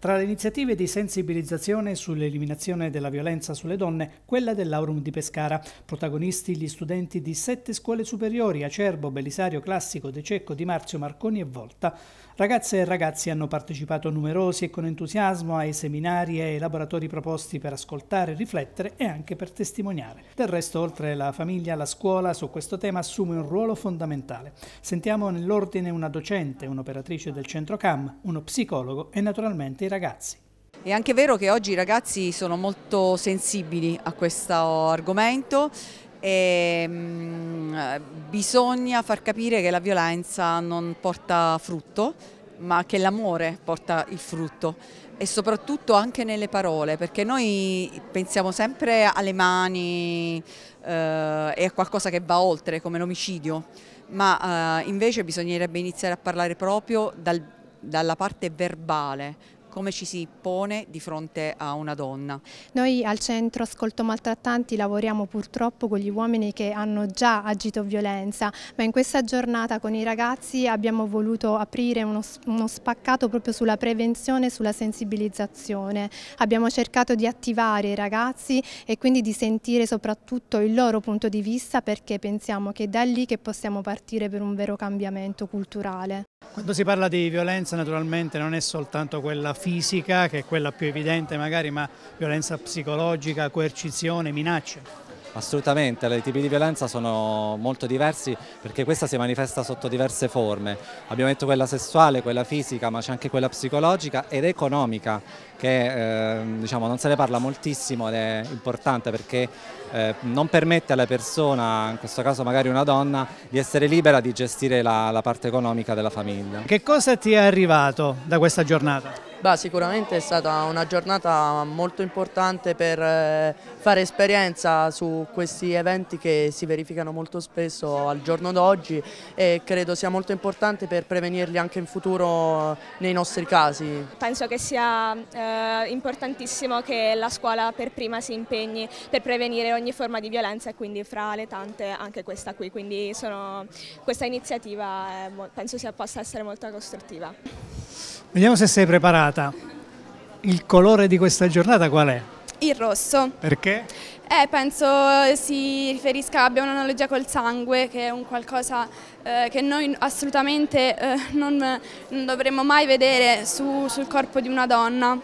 Tra le iniziative di sensibilizzazione sull'eliminazione della violenza sulle donne, quella dell'Aurum di Pescara, protagonisti gli studenti di sette scuole superiori, Acerbo, Belisario, Classico, De Cecco, Di Marzio, Marconi e Volta. Ragazze e ragazzi hanno partecipato numerosi e con entusiasmo ai seminari e ai laboratori proposti per ascoltare, riflettere e anche per testimoniare. Del resto, oltre la famiglia, la scuola su questo tema assume un ruolo fondamentale. Sentiamo nell'ordine una docente, un'operatrice del centro CAM, uno psicologo e naturalmente ragazzi. È anche vero che oggi i ragazzi sono molto sensibili a questo argomento e mh, mm, bisogna far capire che la violenza non porta frutto ma che l'amore porta il frutto e soprattutto anche nelle parole perché noi pensiamo sempre alle mani eh, e a qualcosa che va oltre come l'omicidio ma eh, invece bisognerebbe iniziare a parlare proprio dal, dalla parte verbale come ci si pone di fronte a una donna. Noi al centro Ascolto Maltrattanti lavoriamo purtroppo con gli uomini che hanno già agito violenza, ma in questa giornata con i ragazzi abbiamo voluto aprire uno, uno spaccato proprio sulla prevenzione e sulla sensibilizzazione. Abbiamo cercato di attivare i ragazzi e quindi di sentire soprattutto il loro punto di vista perché pensiamo che è da lì che possiamo partire per un vero cambiamento culturale. Quando si parla di violenza naturalmente non è soltanto quella fisica, che è quella più evidente magari, ma violenza psicologica, coercizione, minacce. Assolutamente, i tipi di violenza sono molto diversi perché questa si manifesta sotto diverse forme. Abbiamo detto quella sessuale, quella fisica, ma c'è anche quella psicologica ed economica che eh, diciamo, non se ne parla moltissimo ed è importante perché eh, non permette alla persona, in questo caso magari una donna, di essere libera di gestire la, la parte economica della famiglia. Che cosa ti è arrivato da questa giornata? Bah, sicuramente è stata una giornata molto importante per eh, fare esperienza su questi eventi che si verificano molto spesso al giorno d'oggi e credo sia molto importante per prevenirli anche in futuro nei nostri casi. Penso che sia eh, importantissimo che la scuola per prima si impegni per prevenire ogni forma di violenza e quindi fra le tante anche questa qui, quindi sono, questa iniziativa eh, penso sia, possa essere molto costruttiva. Vediamo se sei preparato giornata. Il colore di questa giornata qual è? Il rosso. Perché? Eh, penso eh, si riferisca, abbia un'analogia col sangue, che è un qualcosa eh, che noi assolutamente eh, non, non, dovremmo mai vedere su, sul corpo di una donna.